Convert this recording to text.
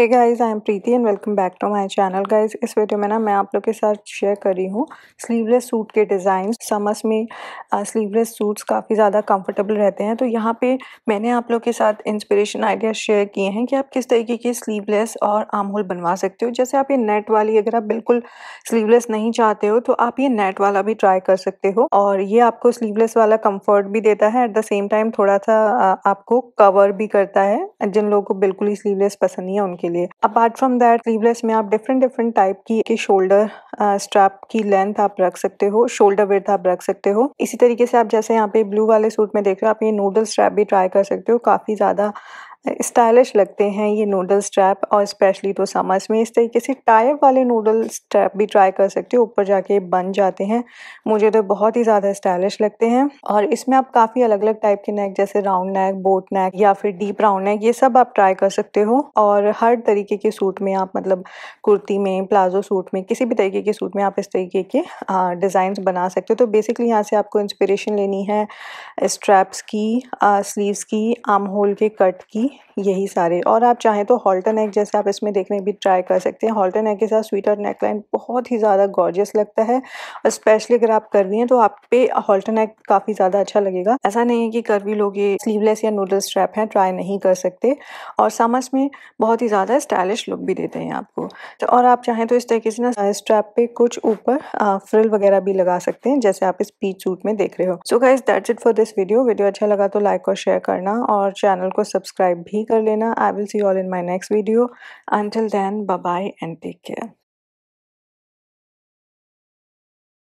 hey guys I am Preeti and welcome back to my channel guys इस video में ना मैं आप लोग के साथ शेयर कर रही हूँ स्लीवलेस सूट के डिज़ाइन समर्स में स्लीवलेस सूट्स काफ़ी ज़्यादा कंफर्टेबल रहते हैं तो यहाँ पे मैंने आप लोग के साथ इंस्पिरेशन आइडिया शेयर किए हैं कि आप किस तरीके के स्लीवलेस और आम होल बनवा सकते हो जैसे आप ये नेट वाली अगर आप बिल्कुल स्लीवलेस नहीं चाहते हो तो आप ये नेट वाला भी ट्राई कर सकते हो और ये आपको स्लीवलेस वाला कम्फर्ट भी देता है एट द सेम टाइम थोड़ा सा आपको कवर भी करता है जिन लोगों को बिल्कुल ही स्लीवलेस पसंद नहीं है उनके लिए अपार्ट फ्रॉम दैट स्लीवलेस में आप डिफरेंट डिफरेंट टाइप की के शोल्डर स्ट्रैप की लेंथ uh, आप रख सकते हो शोल्डर विर्थ आप रख सकते हो इसी तरीके से आप जैसे यहाँ पे ब्लू वाले सूट में देख रहे हो आप ये नूडल स्ट्रैप भी ट्राई कर सकते हो काफ़ी ज़्यादा स्टाइलिश लगते हैं ये नूडल स्ट्रैप और स्पेशली तो समर्स में इस तरीके से टाइप वाले नूडल स्ट्रैप भी ट्राई कर सकते हो ऊपर जाके बन जाते हैं मुझे तो बहुत ही ज़्यादा स्टाइलिश लगते हैं और इसमें आप काफ़ी अलग अलग टाइप के नेक जैसे राउंड नेक बोट नेक या फिर डीप राउंड नेक ये सब आप ट्राई कर सकते हो और हर तरीके के सूट में आप मतलब कुर्ती में प्लाजो सूट में किसी भी तरीके के सूट में आप इस तरीके के डिज़ाइन बना सकते हो तो बेसिकली यहाँ से आपको इंस्पिरेशन लेनी है स्ट्रैप्स की स्लीव्स की आम होल के कट की यही सारे और आप चाहें तो हॉल्टन नेक जैसे आप इसमें देखने भी ट्राई कर सकते हैं हॉल्टन नेक के साथ स्वीटर नेकलाइन बहुत ही ज़्यादा गॉर्जियस लगता है और स्पेशली अगर आप कर रही हैं तो आप पे हॉल्टन नेक काफ़ी ज़्यादा अच्छा लगेगा ऐसा नहीं है कि करवी लोग ये स्लीवलेस या नूडल स्ट्रैप हैं ट्राई नहीं कर सकते और समर्स में बहुत ही ज़्यादा स्टाइलिश लुक भी देते हैं आपको तो और आप चाहें तो इस तरीके से ना स्ट्रैप पे कुछ ऊपर फ्रिल वगैरह भी लगा सकते हैं जैसे आप इस पीच सूट में देख रहे हो so guys that's it for this video video अच्छा लगा तो लाइक और शेयर करना और चैनल को सब्सक्राइब सब्सक्राइब भी कर लेना I will see all in my next video until then bye and take care